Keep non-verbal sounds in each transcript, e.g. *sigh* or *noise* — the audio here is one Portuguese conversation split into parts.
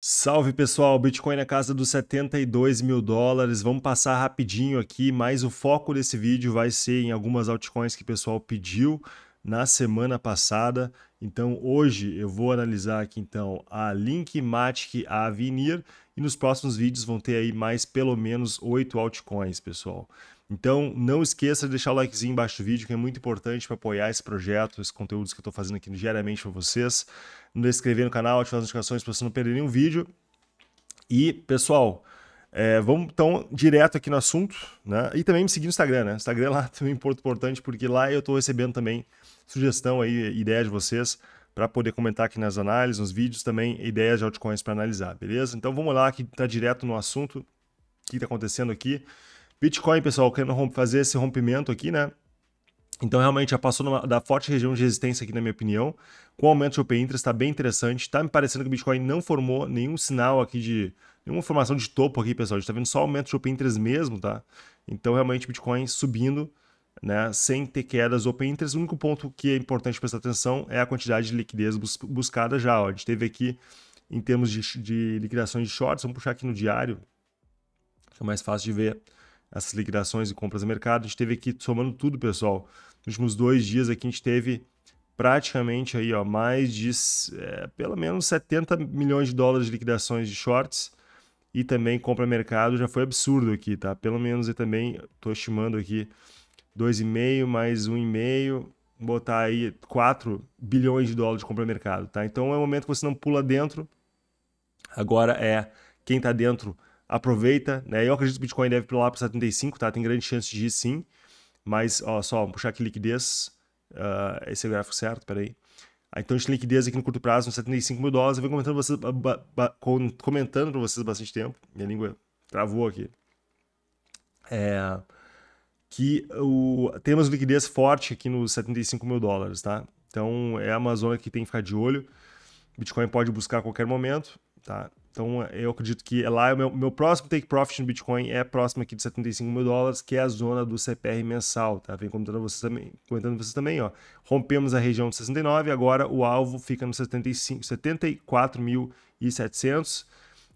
Salve pessoal, Bitcoin na casa dos 72 mil dólares. Vamos passar rapidinho aqui, mas o foco desse vídeo vai ser em algumas altcoins que o pessoal pediu na semana passada. Então hoje eu vou analisar aqui então a Linkmatic a Avenir e nos próximos vídeos vão ter aí mais pelo menos oito altcoins, pessoal. Então, não esqueça de deixar o likezinho embaixo do vídeo, que é muito importante para apoiar esse projeto, esses conteúdos que eu estou fazendo aqui diariamente para vocês. Não se inscrever no canal, ativar as notificações para você não perder nenhum vídeo. E, pessoal, é, vamos então direto aqui no assunto, né? E também me seguir no Instagram, né? Instagram é lá *laughs* também é importante, porque lá eu estou recebendo também sugestão aí, ideia de vocês para poder comentar aqui nas análises, nos vídeos também, ideias de altcoins para analisar, beleza? Então vamos lá que está direto no assunto, o que está acontecendo aqui. Bitcoin, pessoal, querendo fazer esse rompimento aqui, né? Então, realmente, já passou numa, da forte região de resistência aqui, na minha opinião. Com o aumento de Open Interest, está bem interessante. Está me parecendo que o Bitcoin não formou nenhum sinal aqui de... Nenhuma formação de topo aqui, pessoal. A gente está vendo só aumento de Open Interest mesmo, tá? Então, realmente, Bitcoin subindo, né? Sem ter quedas Open Interest. O único ponto que é importante prestar atenção é a quantidade de liquidez bus buscada já, ó. A gente teve aqui, em termos de, de liquidações de shorts, vamos puxar aqui no diário, Fica é mais fácil de ver essas liquidações e compras no mercado. A gente teve aqui, somando tudo, pessoal, nos últimos dois dias aqui a gente teve praticamente aí, ó, mais de é, pelo menos 70 milhões de dólares de liquidações de shorts e também compra mercado já foi absurdo aqui, tá? Pelo menos eu também tô estimando aqui 2,5 mais 1,5, botar aí 4 bilhões de dólares de compra mercado, tá? Então é um momento que você não pula dentro. Agora é quem está dentro aproveita, né? Eu acredito que o Bitcoin deve ir lá para 75, tá? Tem grande chance de ir sim, mas ó, só puxar aqui liquidez, uh, esse é o gráfico certo, peraí. Ah, então a gente tem liquidez aqui no curto prazo, 75 mil dólares. Eu venho comentando, vocês, comentando para vocês bastante tempo. Minha língua travou aqui. É, que o, temos liquidez forte aqui nos 75 mil dólares, tá? Então é a zona que tem que ficar de olho. Bitcoin pode buscar a qualquer momento, tá? Então, eu acredito que lá, é meu, meu próximo take profit no Bitcoin é próximo aqui de 75 mil dólares, que é a zona do CPR mensal, tá? Vem comentando vocês também, comentando vocês também, ó. Rompemos a região de 69, agora o alvo fica no 75, 74.700.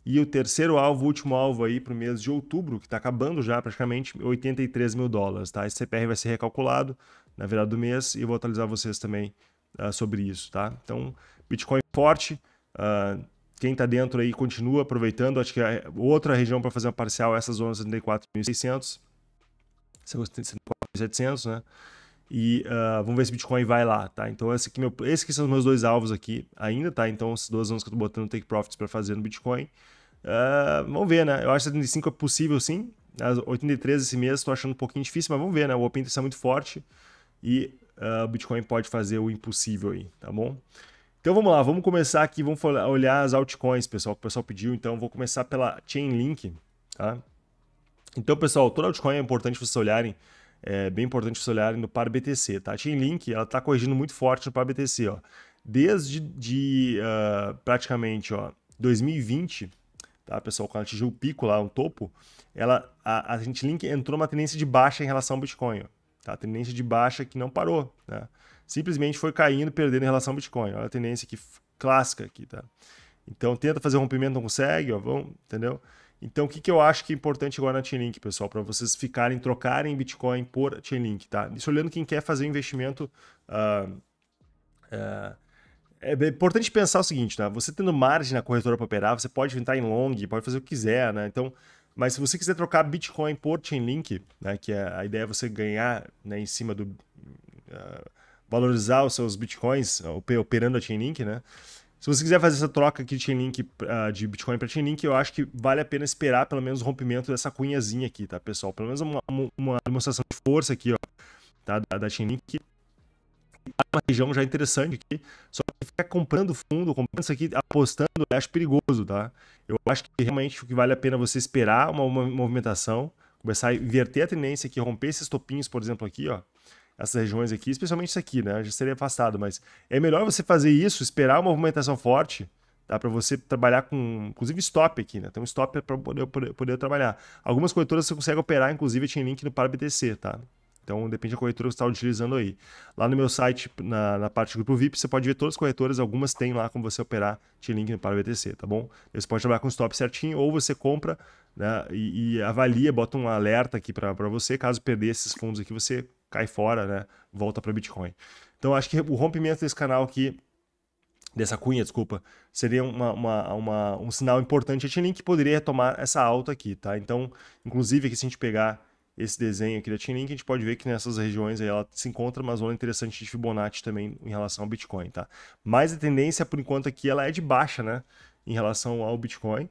E o terceiro alvo, o último alvo aí para o mês de outubro, que está acabando já praticamente, 83 mil dólares, tá? Esse CPR vai ser recalculado na virada do mês e eu vou atualizar vocês também uh, sobre isso, tá? Então, Bitcoin forte, uh, quem está dentro aí continua aproveitando. Acho que é outra região para fazer uma parcial é essa zona 74.600. né? E uh, vamos ver se o Bitcoin vai lá, tá? Então, esse aqui, meu, esse aqui são os meus dois alvos aqui ainda, tá? Então, as duas zonas que eu tô botando take profits para fazer no Bitcoin. Uh, vamos ver, né? Eu acho que 75 é possível sim. As 83 esse mês estou achando um pouquinho difícil, mas vamos ver, né? O Open está tá muito forte e uh, o Bitcoin pode fazer o impossível aí, tá bom? Então vamos lá, vamos começar aqui, vamos olhar as altcoins, pessoal, que o pessoal pediu. Então vou começar pela Chainlink, tá? Então, pessoal, toda altcoin é importante vocês olharem, é bem importante vocês olharem no par BTC, tá? A Chainlink, ela tá corrigindo muito forte no par BTC, ó. Desde de, uh, praticamente, ó, 2020, tá, pessoal, quando atingiu o pico lá, o topo, ela, a, a Chainlink entrou numa tendência de baixa em relação ao Bitcoin, ó. Tá? A tendência de baixa que não parou, né? simplesmente foi caindo, perdendo em relação ao Bitcoin. Olha a tendência aqui, clássica aqui, tá? Então tenta fazer rompimento, não consegue, ó, vamos, entendeu? Então o que, que eu acho que é importante agora na Chainlink, pessoal, para vocês ficarem, trocarem Bitcoin por Chainlink, tá? Isso olhando quem quer fazer investimento... Uh, uh, é importante pensar o seguinte, né? Você tendo margem na corretora para operar, você pode entrar em long, pode fazer o que quiser, né? Então, mas se você quiser trocar Bitcoin por Chainlink, né, que é a ideia é você ganhar né, em cima do uh, valorizar os seus bitcoins eh, operando a Chainlink, né? Se você quiser fazer essa troca aqui de Chainlink ah, de Bitcoin para Chainlink, eu acho que vale a pena esperar pelo menos o rompimento dessa cunhazinha aqui, tá, pessoal? Pelo menos uma, uma demonstração de força aqui, ó, tá, da, da Chainlink. Tá uma região já interessante aqui, só que ficar comprando fundo, comprando isso aqui, apostando, eu acho perigoso, tá? Eu acho que realmente o que vale a pena você esperar uma, uma movimentação, começar a inverter a tendência aqui, romper esses topinhos, por exemplo, aqui, ó, essas regiões aqui, especialmente isso aqui, né? Já seria afastado, mas é melhor você fazer isso, esperar uma movimentação forte, dá para você trabalhar com, inclusive, stop aqui, né? Tem um stop para poder, poder, poder, trabalhar. Algumas corretoras você consegue operar, inclusive, tinha link no ParaBTC, tá? Então, depende da corretora que você está utilizando aí. Lá no meu site, na, na, parte do grupo VIP, você pode ver todas as corretoras, algumas tem lá como você operar T-Link para ParaBTC, BTC, tá bom? Você pode trabalhar com stop certinho, ou você compra né, e, e, avalia, bota um alerta aqui para você, caso perder esses fundos aqui, você cai fora, né? Volta para Bitcoin. Então acho que o rompimento desse canal aqui, dessa cunha, desculpa, seria uma, uma, uma um sinal importante. A Chainlink poderia retomar essa alta aqui, tá? Então, inclusive aqui se a gente pegar esse desenho aqui da Chainlink, a gente pode ver que nessas regiões aí ela se encontra uma zona interessante de Fibonacci também em relação ao Bitcoin, tá? Mas a tendência, por enquanto, aqui ela é de baixa, né? Em relação ao Bitcoin.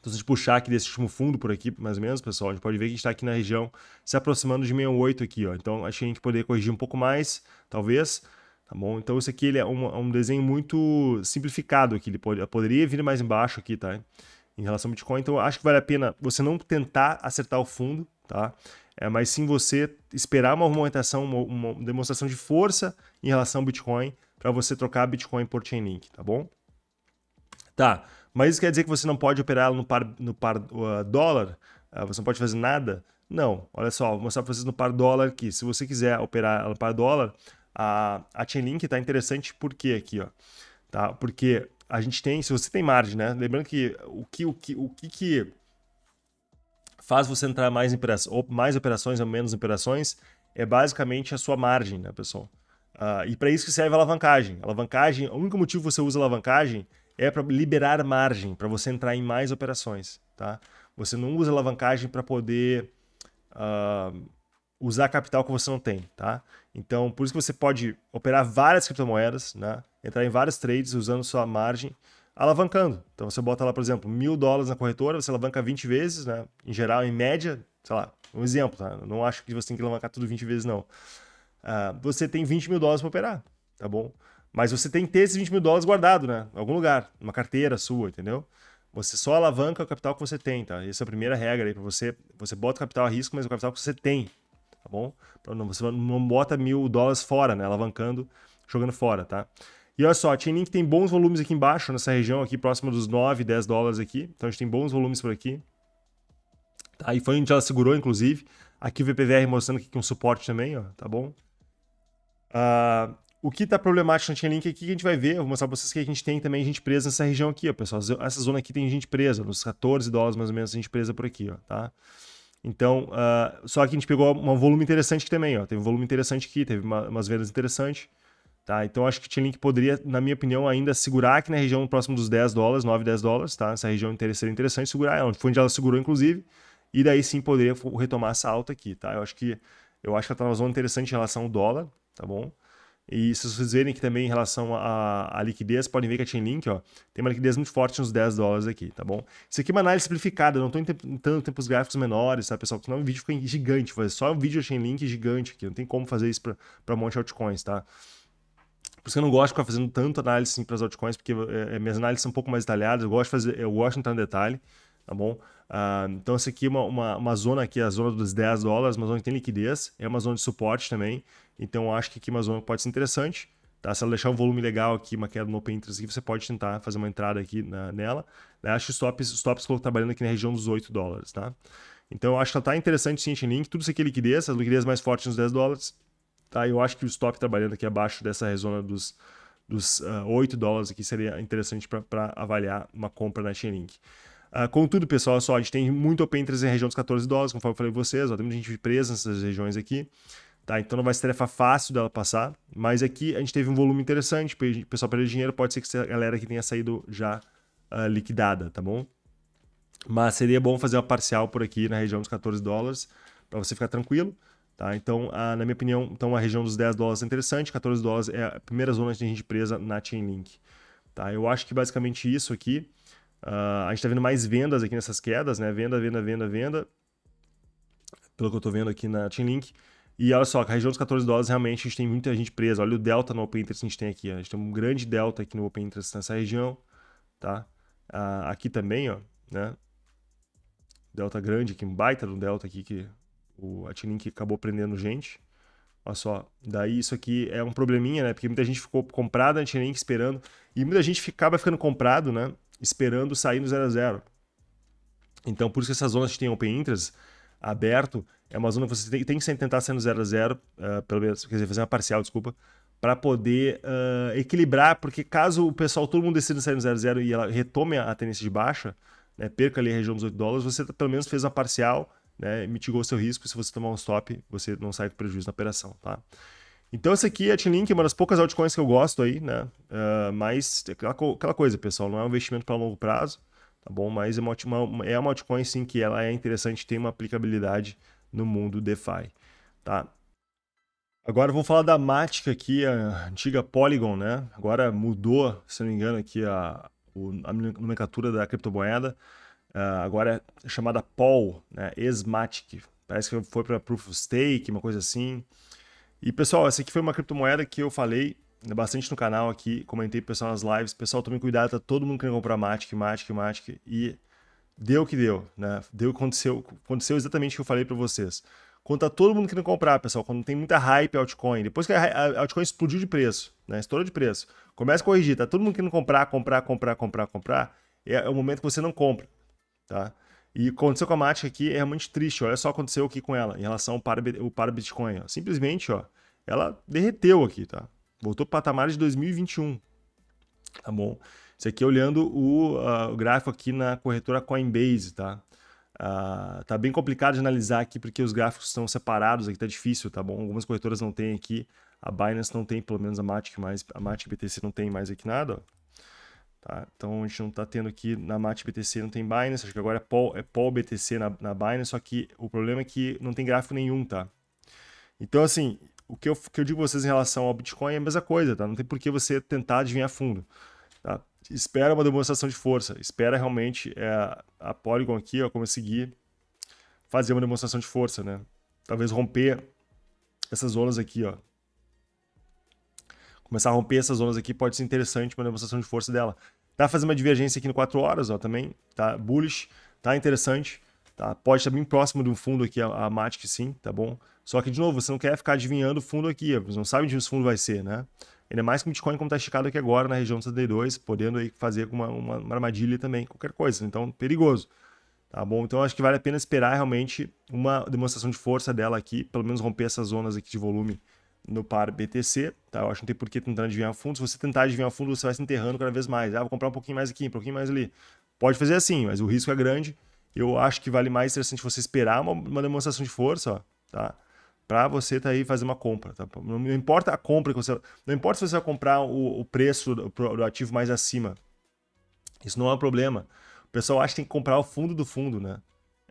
Então, se a gente puxar aqui desse último fundo por aqui, mais ou menos, pessoal, a gente pode ver que está aqui na região se aproximando de 68 aqui, ó. Então, acho que a gente poderia corrigir um pouco mais, talvez, tá bom? Então, isso aqui ele é um, é um desenho muito simplificado aqui, ele pode, poderia vir mais embaixo aqui, tá? Em relação ao Bitcoin, então acho que vale a pena você não tentar acertar o fundo, tá? É, mas sim você esperar uma movimentação, uma, uma demonstração de força em relação ao Bitcoin para você trocar Bitcoin por Chainlink, tá bom? Tá, mas isso quer dizer que você não pode operar no par, no par uh, dólar? Uh, você não pode fazer nada? Não. Olha só, vou mostrar para vocês no par dólar aqui. Se você quiser operar no par dólar, a, a Chainlink está interessante por quê aqui? Ó, tá? Porque a gente tem, se você tem margem, né? Lembrando que o que, o que, o que, que faz você entrar mais ou mais operações ou menos operações é basicamente a sua margem, né, pessoal? Uh, e para isso que serve a alavancagem. A alavancagem, o único motivo que você usa alavancagem é para liberar margem, para você entrar em mais operações. Tá? Você não usa alavancagem para poder uh, usar capital que você não tem. Tá? Então, por isso que você pode operar várias criptomoedas, né? entrar em vários trades usando sua margem, alavancando. Então, você bota lá, por exemplo, mil dólares na corretora, você alavanca 20 vezes, né? em geral, em média, sei lá, um exemplo, tá? não acho que você tem que alavancar tudo 20 vezes, não. Uh, você tem 20 mil dólares para operar, tá bom? Mas você tem que ter esses 20 mil dólares guardado, né? Em algum lugar, numa carteira sua, entendeu? Você só alavanca o capital que você tem, tá? Essa é a primeira regra aí para você. Você bota o capital a risco, mas o capital que você tem, tá bom? você não bota mil dólares fora, né? Alavancando, jogando fora, tá? E olha só, a Chainlink tem bons volumes aqui embaixo, nessa região aqui, próxima dos 9, 10 dólares aqui. Então a gente tem bons volumes por aqui. Tá? E foi onde ela segurou, inclusive. Aqui o VPVR mostrando que um suporte também, ó, tá bom? Uh, o que está problemático no Chainlink aqui é que a gente vai ver, eu vou mostrar para vocês que a gente tem também gente presa nessa região aqui, ó, pessoal. Essa zona aqui tem gente presa, nos 14 dólares mais ou menos, a gente presa por aqui, ó, tá? Então, uh, só que a gente pegou um volume interessante aqui também, ó. Teve um volume interessante aqui, teve uma, umas vendas interessantes, tá? Então, acho que o Chainlink poderia, na minha opinião, ainda segurar aqui na região próximo dos 10 dólares, 9, 10 dólares, tá? Essa região seria interessante segurar, ela, foi onde ela segurou, inclusive. E daí sim poderia retomar essa alta aqui, tá? Eu acho que, eu acho que ela tá numa zona interessante em relação ao dólar, tá bom? E se vocês verem que também em relação à, liquidez, podem ver que a Chainlink ó, tem uma liquidez muito forte nos 10 dólares aqui, tá bom? Isso aqui é uma análise simplificada, não estou tentando tempos gráficos menores, tá, pessoal? Porque senão o vídeo fica gigante, só o vídeo da Chainlink gigante aqui, não tem como fazer isso para um monte de altcoins, tá? Por isso que eu não gosto de ficar fazendo tanto análise assim, para as altcoins, porque é, é, minhas análises são um pouco mais detalhadas, eu gosto de, fazer, eu gosto de entrar no detalhe, tá bom? Uh, então, essa aqui é uma, uma, uma, zona aqui, a zona dos 10 dólares, uma zona que tem liquidez, é uma zona de suporte também. Então acho que aqui uma zona pode ser interessante. Tá? Se ela deixar um volume legal aqui, uma queda no open interest aqui, você pode tentar fazer uma entrada aqui na, nela. Né? Acho que os tops, os estão trabalhando aqui na região dos 8 dólares, tá? Então eu acho que ela está interessante sim, a link. Tudo isso aqui é liquidez, as liquidez mais fortes nos 10 dólares. Tá? Eu acho que o stop trabalhando aqui abaixo dessa zona dos, dos uh, ah, 8 dólares aqui seria interessante para avaliar uma compra na Chainlink. Uh, contudo, pessoal, só, a gente tem muito open interest na região dos 14 dólares, conforme eu falei para vocês, ó, tem muita gente presa nessas regiões aqui. Tá, então não vai ser tarefa fácil dela passar, mas aqui a gente teve um volume interessante, o pessoal perdeu dinheiro, pode ser que essa galera que tenha saído já uh, liquidada, tá bom? Mas seria bom fazer uma parcial por aqui na região dos 14 dólares, para você ficar tranquilo, tá? Então, a, na minha opinião, então a região dos 10 dólares é interessante, 14 dólares é a primeira zona que a gente presa na Chainlink, tá? Eu acho que basicamente isso aqui, uh, a gente tá vendo mais vendas aqui nessas quedas, né? Venda, venda, venda, venda, pelo que eu estou vendo aqui na Chainlink, Link e olha só, a região dos 14 dólares realmente a gente tem muita gente presa. Olha o delta no Open Interest que a gente tem aqui. A gente tem um grande delta aqui no Open Interest nessa região, tá? Ah, aqui também, ó, né? Delta grande aqui, um baita do delta aqui que o Atlink acabou prendendo gente. Olha só, daí isso aqui é um probleminha, né? Porque muita gente ficou comprada na Chainlink esperando, e muita gente acaba ficando comprado, né? Esperando sair no 0 a 0. Então, por isso que essas zonas que tem open interest, aberto, é uma zona que você tem, tem que tentar sendo 0 a 0 uh, ah, pelo menos, quer dizer, fazer uma parcial, desculpa, para poder uh, equilibrar, porque caso o pessoal, todo mundo decida sair no 0 a 0 e ela retome a tendência de baixa, né, perca ali a região dos 8 dólares, você tá, pelo menos fez uma parcial, né, mitigou o seu risco, se você tomar um stop, você não sai com prejuízo na operação, tá? Então essa aqui é a T-Link, uma das poucas altcoins que eu gosto aí, né? Uh, mas é aquela, aquela coisa, pessoal, não é um investimento para longo prazo, tá bom? Mas é uma, uma, é uma altcoin sim que ela é interessante, tem uma aplicabilidade no mundo DeFi, tá? Agora vou falar da Matic aqui, a antiga Polygon, né? Agora mudou, se não me engano, aqui a, a nomenclatura da criptomoeda. Uh, agora é chamada Pol, né? Esmatic. Parece que foi para Proof of Stake, uma coisa assim. E pessoal, essa aqui foi uma criptomoeda que eu falei bastante no canal aqui, comentei pro pessoal nas lives. Pessoal, tome cuidado, tá todo mundo querendo comprar Matic, Matic, Matic. E deu o que deu, né? Deu o que aconteceu, aconteceu exatamente o que eu falei para vocês. Quando tá todo mundo querendo comprar, pessoal, quando tem muita hype altcoin, depois que a altcoin explodiu de preço, né? Estourou de preço, começa a corrigir, tá todo mundo querendo comprar, comprar, comprar, comprar, comprar, é, é o momento que você não compra, tá? E aconteceu com a Matic aqui, é realmente triste, olha só o aconteceu aqui com ela, em relação ao para, o para Bitcoin, ó. simplesmente, ó, ela derreteu aqui, tá? Voltou para o patamar de 2021. Tá bom? Isso aqui olhando o, uh, o gráfico aqui na corretora Coinbase, tá? Uh, tá bem complicado de analisar aqui porque os gráficos estão separados, aqui tá difícil, tá bom? Algumas corretoras não tem aqui, a Binance não tem, pelo menos a Matic mais, a Matic BTC não tem mais aqui nada, ó. Tá? Então a gente não tá tendo aqui na Matic BTC, não tem Binance, acho que agora é Paul, é Paul BTC na, na Binance, só que o problema é que não tem gráfico nenhum, tá? Então assim, o que eu, que eu digo a vocês em relação ao Bitcoin é a mesma coisa, tá? Não tem por que você tentar adivinhar fundo. Tá? Espera uma demonstração de força. Espera realmente é, a Polygon aqui, ó, conseguir fazer uma demonstração de força, né? Talvez romper essas zonas aqui, ó. Começar a romper essas zonas aqui pode ser interessante uma demonstração de força dela. Tá fazendo uma divergência aqui no 4 horas, ó, também, tá? Bullish, tá interessante, tá? Pode estar bem próximo de um fundo aqui, a, a Matic, sim, tá bom? Só que, de novo, você não quer ficar adivinhando o fundo aqui, você não sabe onde o fundo vai ser, né? Ainda mais que o Bitcoin, como está esticado aqui agora na região dos 72, podendo aí fazer uma, uma, uma armadilha também, qualquer coisa. Então, perigoso. Tá bom? Então, acho que vale a pena esperar realmente uma demonstração de força dela aqui, pelo menos romper essas zonas aqui de volume no par BTC, tá? Eu acho que não tem por que tentar adivinhar fundo. Se você tentar adivinhar fundo, você vai se enterrando cada vez mais. Ah, vou comprar um pouquinho mais aqui, um pouquinho mais ali. Pode fazer assim, mas o risco é grande. Eu acho que vale mais interessante você esperar uma, uma demonstração de força, ó, tá? para você tá aí fazer uma compra. Tá? Não importa a compra que você. Não importa se você vai comprar o, o preço do, do, ativo mais acima. Isso não é um problema. O pessoal acha que tem que comprar o fundo do fundo, né?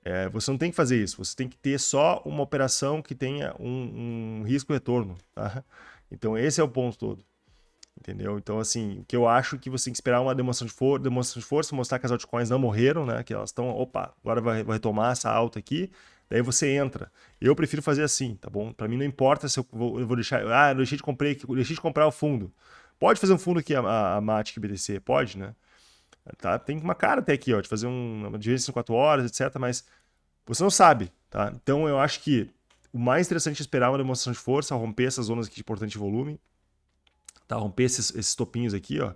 É, você não tem que fazer isso. Você tem que ter só uma operação que tenha um, um risco-retorno. Tá? Então, esse é o ponto todo. Entendeu? Então, assim, o que eu acho que você tem que esperar uma demonstração de, for demonstração de força, mostrar que as altcoins não morreram, né? Que elas estão, opa, agora vai, vai retomar essa alta aqui Daí você entra. Eu prefiro fazer assim, tá bom? Para mim não importa se eu vou, eu vou deixar. Ah, eu deixei de, comprei, deixei de comprar o fundo. Pode fazer um fundo aqui, a, a, a Matic BTC, pode, né? Tá, tem uma cara até aqui, ó, de fazer um, uma diferença em 4 horas, etc. Mas você não sabe, tá? Então eu acho que o mais interessante é esperar uma demonstração de força, romper essas zonas aqui de importante volume, tá? Romper esses, esses topinhos aqui, ó.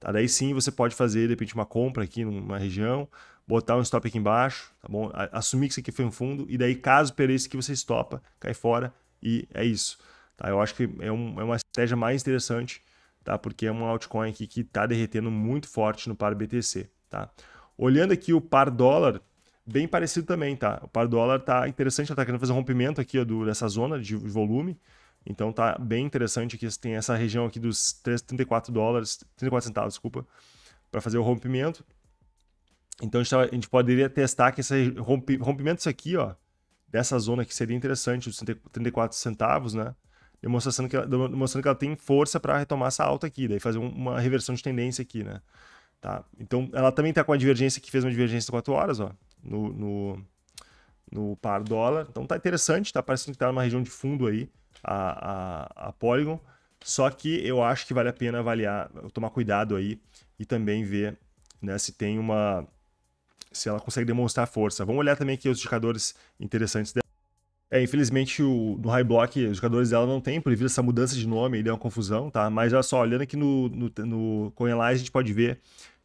Tá? Daí sim você pode fazer, de repente, uma compra aqui numa região, botar um stop aqui embaixo, tá bom? Assumir que isso aqui foi um fundo, e daí, caso pereça aqui, você estopa, cai fora, e é isso. Tá? Eu acho que é, um, é uma estratégia mais interessante, tá? Porque é um altcoin aqui que está derretendo muito forte no par BTC, tá? Olhando aqui o par dólar, bem parecido também, tá? O par dólar tá interessante, tá querendo fazer um rompimento aqui do, dessa zona de volume, então tá bem interessante que tem essa região aqui dos 34 dólares, 34 centavos, desculpa, para fazer o rompimento. Então a gente, poderia testar que esse rompimento isso aqui, ó, dessa zona que seria interessante, os 34 centavos, né? Demonstrando que ela, demonstrando que ela tem força para retomar essa alta aqui, daí fazer uma reversão de tendência aqui, né? Tá? Então ela também está com a divergência que fez uma divergência de 4 horas, ó, no, no, no par dólar. Então tá interessante, tá parecendo que tá numa região de fundo aí a, a, a Polygon. Só que eu acho que vale a pena avaliar, tomar cuidado aí e também ver né, se tem uma se ela consegue demonstrar força. Vamos olhar também aqui os indicadores interessantes dela. É, infelizmente, o, no High Block, os jogadores dela não tem, por essa mudança de nome, ele é uma confusão, tá? Mas olha só, olhando aqui no, no, no CoinLine, a gente pode ver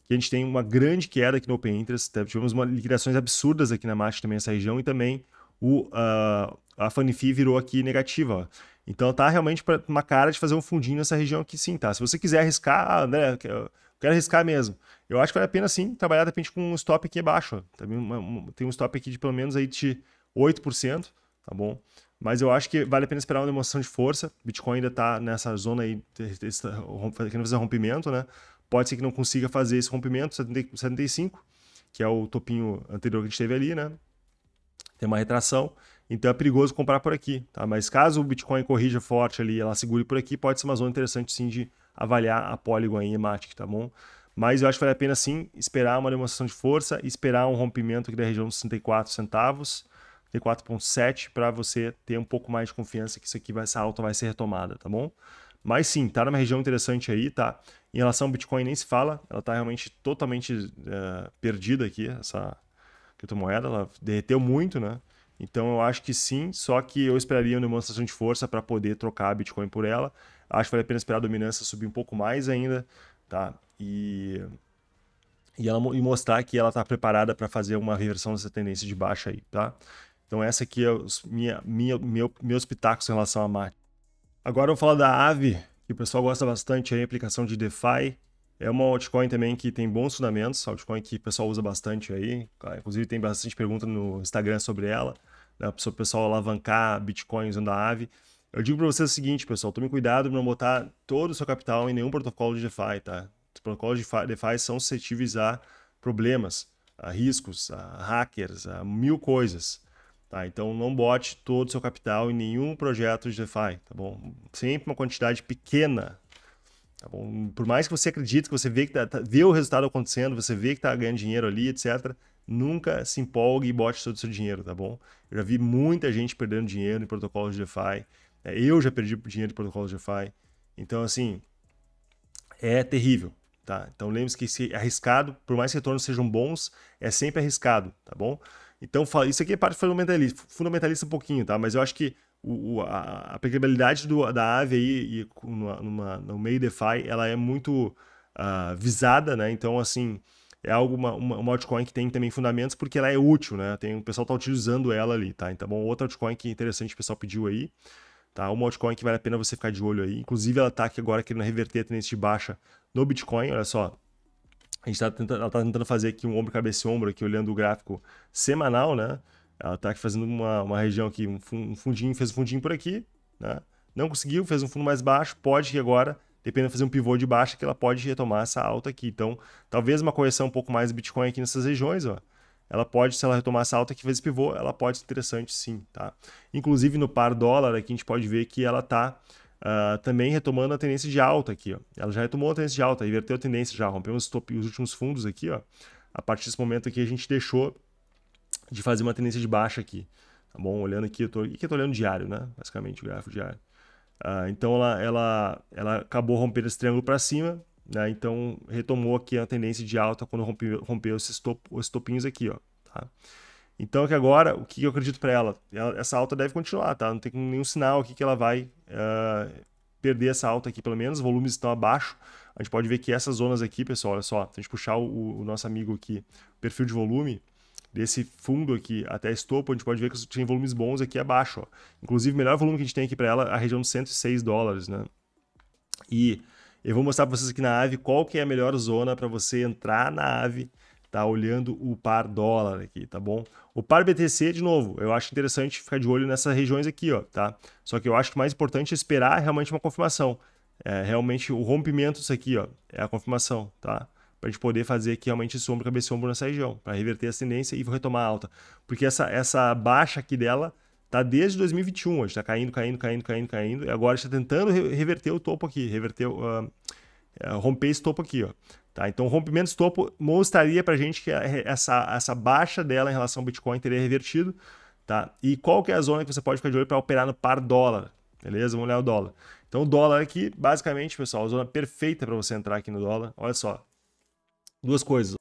que a gente tem uma grande queda aqui no Open Interest, tá? tivemos uma, liquidações absurdas aqui na Marte também, nessa região, e também o, uh, a Fanifi virou aqui negativa, ó. Então tá realmente pra, uma cara de fazer um fundinho nessa região aqui sim, tá? Se você quiser arriscar, né, quero arriscar mesmo. Eu acho que vale a pena sim trabalhar de repente com um stop aqui abaixo. Também tem um stop aqui de pelo menos aí de 8%, tá bom? Mas eu acho que vale a pena esperar uma demonstração de força. Bitcoin ainda está nessa zona aí, querendo fazer rompimento, né? Pode ser que não consiga fazer esse rompimento, 75, que é o topinho anterior que a gente teve ali, né? Tem uma retração, então é perigoso comprar por aqui, tá? Mas caso o Bitcoin corrija forte ali, ela segure por aqui, pode ser uma zona interessante sim de avaliar a Polygon e Ematic, tá bom? Mas eu acho que vale a pena sim esperar uma demonstração de força e esperar um rompimento aqui da região dos 64 centavos, 34,7, para você ter um pouco mais de confiança que isso aqui vai, essa alta vai ser retomada, tá bom? Mas sim, tá numa região interessante aí, tá? Em relação ao Bitcoin nem se fala, ela tá realmente totalmente eh, perdida aqui, essa criptomoeda, ela derreteu muito, né? Então eu acho que sim, só que eu esperaria uma demonstração de força para poder trocar Bitcoin por ela. Acho que vale a pena esperar a dominância subir um pouco mais ainda tá? E e ela e mostrar que ela está preparada para fazer uma reversão dessa tendência de baixa aí, tá? Então essa aqui é os minha, minha, meu, meus pitacos em relação à Mate. Agora eu vou falar da Ave, que o pessoal gosta bastante a aplicação de DeFi. É uma altcoin também que tem bons fundamentos, altcoin que o pessoal usa bastante aí. Inclusive tem bastante pergunta no Instagram sobre ela, né? Para o pessoal alavancar Bitcoin usando a Ave. Eu digo para vocês o seguinte, pessoal, tome cuidado para não botar todo o seu capital em nenhum protocolo de DeFi, tá? Os protocolos de DeFi são suscetíveis a problemas, a riscos, a hackers, a mil coisas, tá? Então não bote todo o seu capital em nenhum projeto de DeFi, tá bom? Sempre uma quantidade pequena, tá bom? Por mais que você acredite, que você vê que tá, tá, vê o resultado acontecendo, você vê que tá ganhando dinheiro ali, etc., nunca se empolgue e bote todo o seu dinheiro, tá bom? Eu já vi muita gente perdendo dinheiro em protocolos de DeFi, é, eu já perdi dinheiro do protocolo DeFi. Então, assim, é terrível, tá? Então, lembre-se que se arriscado, por mais que retornos sejam bons, é sempre arriscado, tá bom? Então, isso aqui é parte fundamentalista, fundamentalista um pouquinho, tá? Mas eu acho que o, a, a aplicabilidade do, da AVE aí, e numa, numa, no meio DeFi, ela é muito uh, visada, né? Então, assim, é algo, uma, uma, altcoin que tem também fundamentos, porque ela é útil, né? Tem, o pessoal tá utilizando ela ali, tá? Então, bom, outra altcoin que é interessante o pessoal pediu aí. Tá? Uma altcoin que vale a pena você ficar de olho aí. Inclusive, ela está aqui agora querendo reverter a tendência de baixa no Bitcoin. Olha só, a gente está tentando, ela está tentando fazer aqui um ombro, cabeça e ombro, aqui olhando o gráfico semanal, né? Ela está aqui fazendo uma, uma região aqui, um fundinho, fez um fundinho por aqui, né? Não conseguiu, fez um fundo mais baixo, pode que agora, dependendo de fazer um pivô de baixa, que ela pode retomar essa alta aqui. Então, talvez uma correção um pouco mais do Bitcoin aqui nessas regiões, ó ela pode, se ela retomar essa alta que fez pivô, ela pode ser interessante sim, tá? Inclusive no par dólar aqui a gente pode ver que ela está uh, ah, também retomando a tendência de alta aqui, ó. Ela já retomou a tendência de alta, inverteu a tendência já, rompeu os, top, os últimos fundos aqui, ó. A partir desse momento aqui a gente deixou de fazer uma tendência de baixa aqui, tá bom? Olhando aqui, eu tô, aqui eu tô olhando diário, né? Basicamente o gráfico diário. Uh, então ela, ela, ela acabou rompendo esse triângulo para cima, né? Então, retomou aqui a tendência de alta quando rompeu, rompeu esses, top, esses topinhos aqui. Ó, tá? Então, que agora, o que eu acredito para ela? ela? Essa alta deve continuar, tá? Não tem nenhum sinal aqui que ela vai uh, perder essa alta aqui, pelo menos. Os volumes estão abaixo. A gente pode ver que essas zonas aqui, pessoal, olha só. Se a gente puxar o, o nosso amigo aqui, perfil de volume, desse fundo aqui até esse topo, a gente pode ver que tem volumes bons aqui abaixo. Ó. Inclusive, o melhor volume que a gente tem aqui para ela, é a região de 106 dólares, né? E eu vou mostrar para vocês aqui na ave qual que é a melhor zona para você entrar na ave, tá? Olhando o par dólar aqui, tá bom? O par BTC, de novo, eu acho interessante ficar de olho nessas regiões aqui, ó, tá? Só que eu acho que o mais importante é esperar realmente uma confirmação. É, realmente o rompimento disso aqui, ó, é a confirmação, tá? Para a gente poder fazer aqui realmente sombra, cabeça e ombro nessa região, para reverter a tendência e retomar a alta. Porque essa, essa baixa aqui dela Tá desde 2021, hoje está tá caindo, caindo, caindo, caindo, caindo. E agora está tentando reverter o topo aqui, reverter, uh, romper esse topo aqui, ó. Tá? Então, o rompimento desse topo mostraria a gente que essa, essa baixa dela em relação ao Bitcoin teria revertido, tá? E qual que é a zona que você pode ficar de olho para operar no par dólar, beleza? Vamos olhar o dólar. Então, o dólar aqui, basicamente, pessoal, a zona perfeita para você entrar aqui no dólar. Olha só, duas coisas.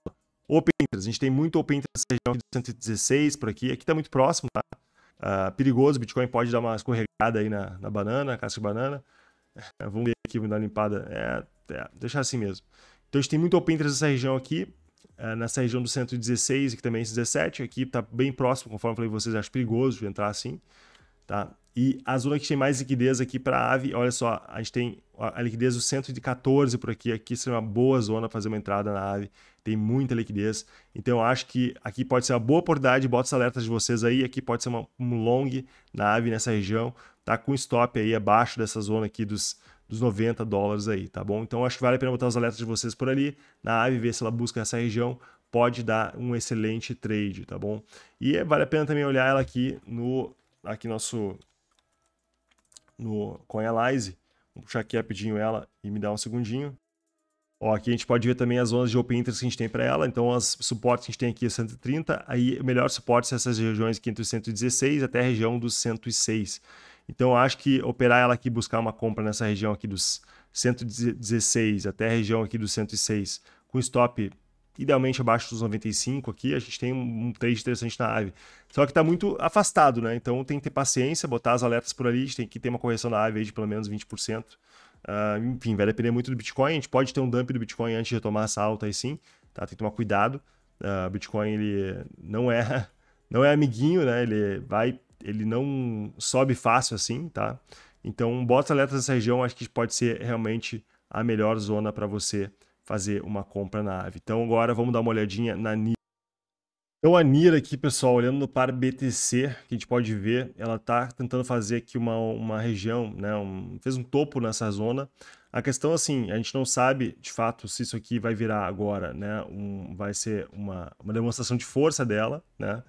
Open interest, a gente tem muito open interest na região de 116 por aqui. Aqui está muito próximo, tá? Uh, perigoso, Bitcoin pode dar uma escorregada aí na, na banana, casca de banana. É, vamos ver aqui, vamos dar uma limpada. É, é, deixar assim mesmo. Então a gente tem muito open interest nessa região aqui, uh, nessa região do 116 e também 117. Aqui está bem próximo, conforme eu falei vocês, acho perigoso entrar assim. Tá? E a zona que tem mais liquidez aqui para a AVE, olha só, a gente tem a liquidez do 114 por aqui, aqui seria uma boa zona para fazer uma entrada na AVE, tem muita liquidez. Então eu acho que aqui pode ser uma boa oportunidade, bota os alertas de vocês aí, aqui pode ser uma, um long na AVE nessa região, tá com stop aí abaixo dessa zona aqui dos, dos 90 dólares aí, tá bom? Então acho que vale a pena botar os alertas de vocês por ali, na AVE, ver se ela busca essa região, pode dar um excelente trade, tá bom? E vale a pena também olhar ela aqui no aqui nosso no CoinAlyze. Vou puxar aqui rapidinho ela e me dar um segundinho. Ó, aqui a gente pode ver também as zonas de open interest que a gente tem para ela. Então, os suportes que a gente tem aqui é 130. Aí, o melhor suporte são essas regiões aqui entre os 116 até a região dos 106. Então, acho que operar ela aqui, buscar uma compra nessa região aqui dos 116 até a região aqui dos 106 com stop idealmente abaixo dos 95 aqui, a gente tem um trade interessante na AVE. Só que está muito afastado, né? Então tem que ter paciência, botar as alertas por ali, a gente tem que ter uma correção na AVE de pelo menos 20%. Uh, ah, enfim, vai depender muito do Bitcoin, a gente pode ter um dump do Bitcoin antes de tomar essa alta aí sim, tá? Tem que tomar cuidado. Uh, Bitcoin, ele não é, *laughs* não é amiguinho, né? Ele vai, ele não sobe fácil assim, tá? Então bota alertas nessa região, acho que pode ser realmente a melhor zona para você fazer uma compra na AVE. Então agora vamos dar uma olhadinha na NIR. Então a NIR aqui, pessoal, olhando para BTC, que a gente pode ver, ela está tentando fazer aqui uma, uma região, né? Um, fez um topo nessa zona. A questão assim, a gente não sabe de fato se isso aqui vai virar agora, né? Um, vai ser uma, uma demonstração de força dela, né?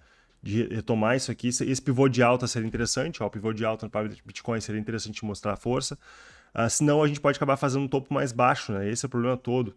De retomar isso aqui. Esse pivô de alta seria interessante, ó, o pivô de alta para Bitcoin seria interessante mostrar a força. Uh, senão a gente pode acabar fazendo um topo mais baixo, né? Esse é o problema todo.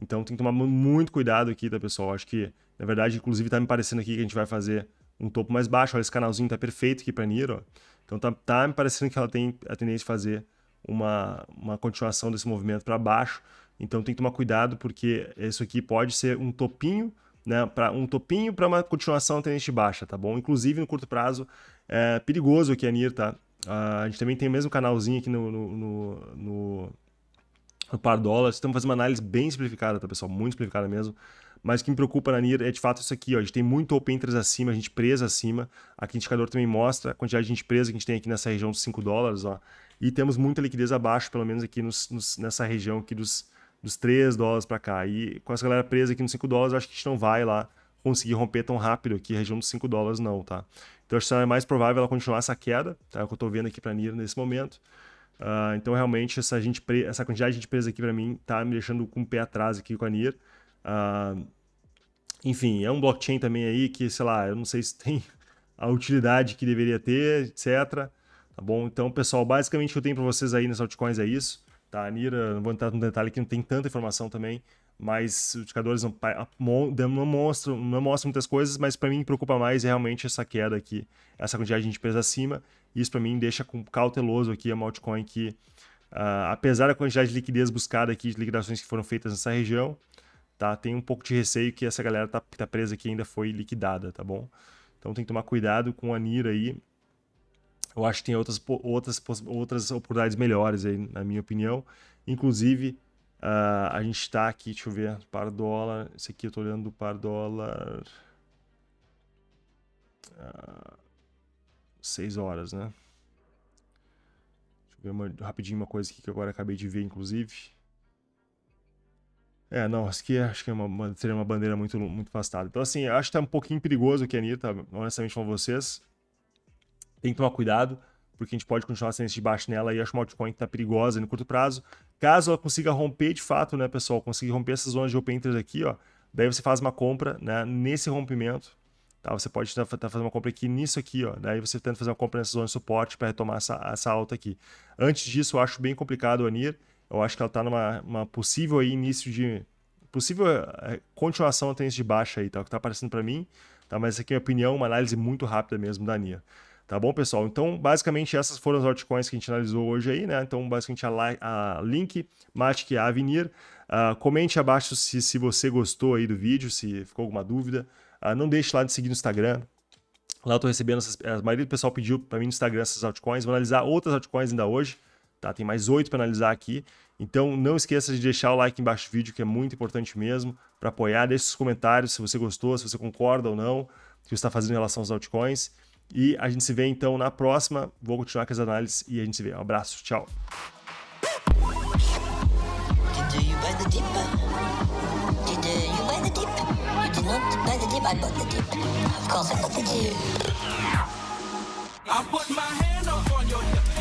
Então tem que tomar muito cuidado aqui, tá, pessoal? Acho que, na verdade, inclusive tá me parecendo aqui que a gente vai fazer um topo mais baixo. Olha, esse canalzinho tá perfeito aqui pra Niro, ó. Então tá, tá me parecendo que ela tem a tendência de fazer uma, uma continuação desse movimento para baixo. Então tem que tomar cuidado, porque isso aqui pode ser um topinho, né? Pra, um topinho para uma continuação tendência de baixa, tá bom? Inclusive, no curto prazo, é perigoso aqui a NIR, tá? Ah, a gente também tem o mesmo canalzinho aqui no, no, no, no, no Estamos fazendo uma análise bem simplificada, tá, pessoal? Muito simplificada mesmo. Mas o que me preocupa na NIR é de fato isso aqui, ó. A gente tem muito open interest acima, a gente presa acima. Aqui o indicador também mostra a quantidade de gente presa que a gente tem aqui nessa região dos 5 dólares, ó. E temos muita liquidez abaixo, pelo menos aqui nos, nos, nessa região aqui dos, dos 3 dólares para cá. E com essa galera presa aqui nos 5 dólares, acho que a gente não vai lá conseguir romper tão rápido aqui, região dos 5 dólares não, tá? Então acho que é mais provável ela continuar essa queda, tá? É o que eu estou vendo aqui para NIR nesse momento. Uh, então realmente essa, gente, essa quantidade de presa aqui para mim tá me deixando com o pé atrás aqui com a NIR. Uh, ah, enfim, é um blockchain também aí que, sei lá, eu não sei se tem a utilidade que deveria ter, etc. Tá bom? Então, pessoal, basicamente o que eu tenho para vocês aí nas altcoins é isso. Tá, a Nira, não vou entrar no detalhe que não tem tanta informação também, mas os indicadores não, não, mostram, não mostram muitas coisas, mas para mim preocupa mais é realmente essa queda aqui, essa quantidade de empresas acima. Isso para mim deixa cauteloso aqui a altcoin que, uh, apesar da quantidade de liquidez buscada aqui, de liquidações que foram feitas nessa região, tá? tem um pouco de receio que essa galera tá, que tá presa aqui ainda foi liquidada, tá bom? Então tem que tomar cuidado com a NIR aí. Eu acho que tem outras, outras, outras oportunidades melhores aí, na minha opinião. Inclusive, Uh, a gente está aqui, deixa eu ver, par dólar. Esse aqui eu estou olhando do par dólar. Uh, ah, 6 horas, né? Deixa eu ver uma, rapidinho uma coisa aqui que agora acabei de ver, inclusive. É, não, acho que, acho que é uma, uma, seria uma bandeira muito, muito afastada. Então, assim, acho que tá um pouquinho perigoso aqui, Anitta, honestamente com vocês. Tem que tomar cuidado porque a gente pode continuar sendo de baixo nela e acho uma altcoin que está perigosa no curto prazo. Caso ela consiga romper de fato, né, pessoal, conseguir romper essas zonas de open interest aqui, ó, daí você faz uma compra, né, nesse rompimento, tá? Você pode estar fazer tá fazendo uma compra aqui nisso aqui, ó, daí você tenta fazer uma compra nessa zona de suporte para retomar essa, essa alta aqui. Antes disso, eu acho bem complicado a NIR, eu acho que ela tá numa possível aí início de possível é, continuação da tendência de baixa aí, tá? O que tá aparecendo para mim, tá? Mas essa aqui é minha opinião, uma análise muito rápida mesmo da NIA. Tá bom, pessoal? Então, basicamente, essas foram as altcoins que a gente analisou hoje aí, né? Então, basicamente, a, a Link, Matic e a Avenir. Uh, comente abaixo se, se você gostou aí do vídeo, se ficou alguma dúvida. Uh, não deixe lá de seguir no Instagram. Lá eu tô recebendo, essas, a maioria do pessoal pediu para mim no Instagram essas altcoins. Vou analisar outras altcoins ainda hoje, tá? Tem mais oito para analisar aqui. Então, não esqueça de deixar o like embaixo do vídeo, que é muito importante mesmo, para apoiar. Deixe os comentários se você gostou, se você concorda ou não, o que você está fazendo em relação aos altcoins. E a gente se vê então na próxima. Vou continuar com as análises e a gente se vê. Um abraço, tchau. I put my hand up on your hip.